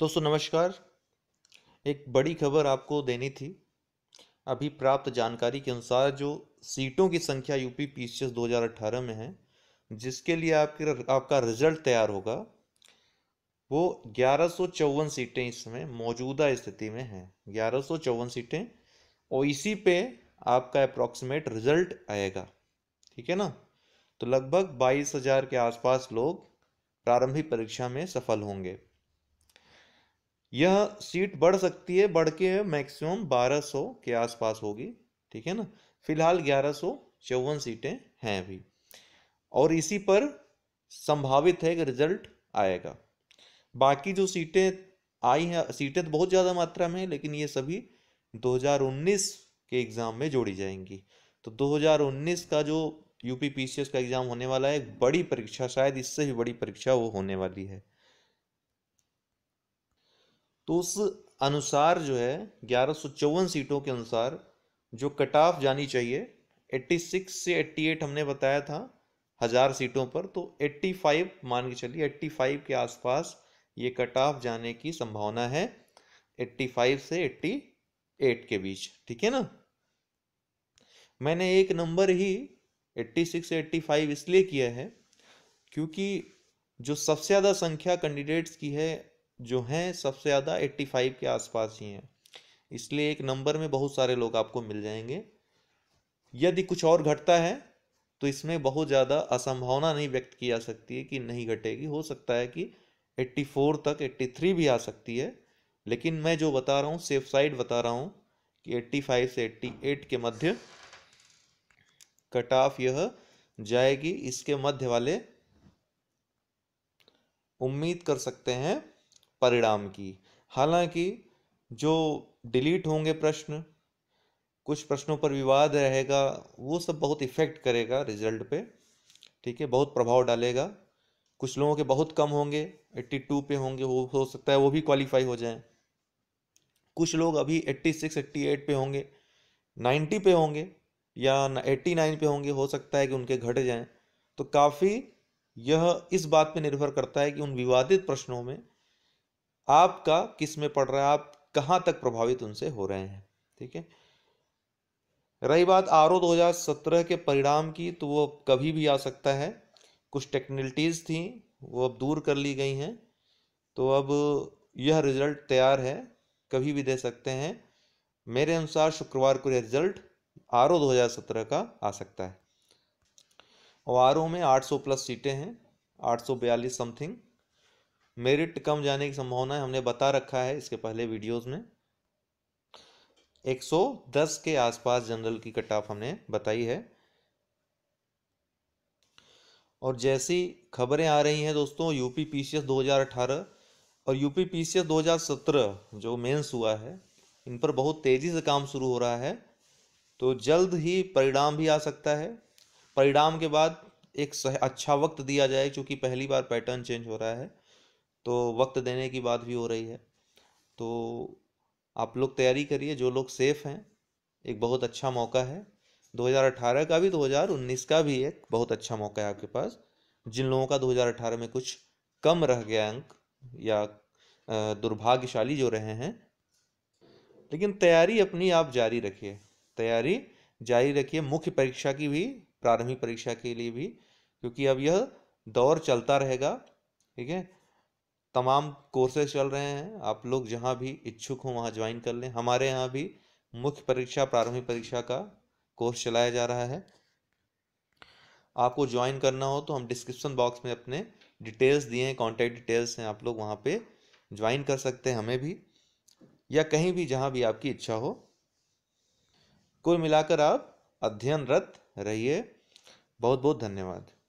दोस्तों नमस्कार एक बड़ी खबर आपको देनी थी अभी प्राप्त जानकारी के अनुसार जो सीटों की संख्या यूपी पीसीएस 2018 में है जिसके लिए आपके आपका रिजल्ट तैयार होगा वो ग्यारह सीटें इसमें मौजूदा स्थिति में हैं ग्यारह सीटें और इसी पे आपका अप्रॉक्सीमेट रिजल्ट आएगा ठीक है ना तो लगभग 22,000 के आसपास लोग प्रारंभिक परीक्षा में सफल होंगे यह सीट बढ़ सकती है बढ़ के मैक्सिमम 1200 के आसपास होगी ठीक है ना फिलहाल ग्यारह सौ चौवन सीटें हैं अभी और इसी पर संभावित है कि रिजल्ट आएगा बाकी जो सीटें आई हैं सीटें तो बहुत ज़्यादा मात्रा में हैं लेकिन ये सभी 2019 के एग्ज़ाम में जोड़ी जाएंगी तो 2019 का जो यूपी पीसीएस का एग्ज़ाम होने वाला है एक बड़ी परीक्षा शायद इससे भी बड़ी परीक्षा वो होने वाली है तो उस अनुसार जो है ग्यारह सीटों के अनुसार जो कट ऑफ जानी चाहिए 86 से 88 हमने बताया था हज़ार सीटों पर तो 85 मान के चलिए 85 के आसपास ये कट ऑफ जाने की संभावना है 85 से 88 के बीच ठीक है ना मैंने एक नंबर ही 86 से 85 इसलिए किया है क्योंकि जो सबसे ज़्यादा संख्या कैंडिडेट्स की है जो हैं सबसे ज़्यादा 85 के आसपास ही हैं इसलिए एक नंबर में बहुत सारे लोग आपको मिल जाएंगे यदि कुछ और घटता है तो इसमें बहुत ज़्यादा असंभावना नहीं व्यक्त की जा सकती है कि नहीं घटेगी हो सकता है कि 84 तक 83 भी आ सकती है लेकिन मैं जो बता रहा हूँ सेफ साइड बता रहा हूँ कि 85 से 88 के मध्य कट ऑफ यह जाएगी इसके मध्य वाले उम्मीद कर सकते हैं परिणाम की हालांकि जो डिलीट होंगे प्रश्न कुछ प्रश्नों पर विवाद रहेगा वो सब बहुत इफ़ेक्ट करेगा रिजल्ट पे ठीक है बहुत प्रभाव डालेगा कुछ लोगों के बहुत कम होंगे 82 पे होंगे वो हो सकता है वो भी क्वालिफाई हो जाएं कुछ लोग अभी 86 88 पे होंगे 90 पे होंगे या 89 पे होंगे हो सकता है कि उनके घट जाएं तो काफ़ी यह इस बात पे निर्भर करता है कि उन विवादित प्रश्नों में आपका किस में पड़ रहा है आप कहाँ तक प्रभावित उनसे हो रहे हैं ठीक है रही बात आर ओ सत्रह के परिणाम की तो वो कभी भी आ सकता है कुछ टेक्निकलिटीज़ थी वो अब दूर कर ली गई हैं तो अब यह रिज़ल्ट तैयार है कभी भी दे सकते हैं मेरे अनुसार शुक्रवार को यह रिज़ल्ट आर ओ सत्रह का आ सकता है और आर ओ में 800 प्लस सीटें हैं 842 समथिंग मेरिट कम जाने की संभावना है हमने बता रखा है इसके पहले वीडियोस में 110 के आसपास जनरल की कट ऑफ हमने बताई है और जैसी खबरें आ रही हैं दोस्तों यूपी पीसीएस 2018 और यूपी पीसीएस 2017 जो मेंस हुआ है इन पर बहुत तेज़ी से काम शुरू हो रहा है तो जल्द ही परिणाम भी आ सकता है परिणाम के बाद एक अच्छा वक्त दिया जाए क्योंकि पहली बार पैटर्न चेंज हो रहा है तो वक्त देने की बात भी हो रही है तो आप लोग तैयारी करिए जो लोग सेफ़ हैं एक बहुत अच्छा मौका है 2018 का भी 2019 का भी एक बहुत अच्छा मौका है आपके पास जिन लोगों का 2018 में कुछ कम रह गया अंक या दुर्भाग्यशाली जो रहे हैं लेकिन तैयारी अपनी आप जारी रखिए तैयारी जारी रखिए मुख्य परीक्षा की भी प्रारंभिक परीक्षा के लिए भी क्योंकि अब यह दौर चलता रहेगा ठीक है तमाम कोर्सेज चल रहे हैं आप लोग जहाँ भी इच्छुक हों वहाँ ज्वाइन कर लें हमारे यहाँ भी मुख्य परीक्षा प्रारंभिक परीक्षा का कोर्स चलाया जा रहा है आपको ज्वाइन करना हो तो हम डिस्क्रिप्शन बॉक्स में अपने डिटेल्स दिए हैं कॉन्टैक्ट डिटेल्स हैं आप लोग वहाँ पे ज्वाइन कर सकते हैं हमें भी या कहीं भी जहाँ भी आपकी इच्छा हो कुल मिलाकर आप अध्ययनरत रहिए बहुत बहुत धन्यवाद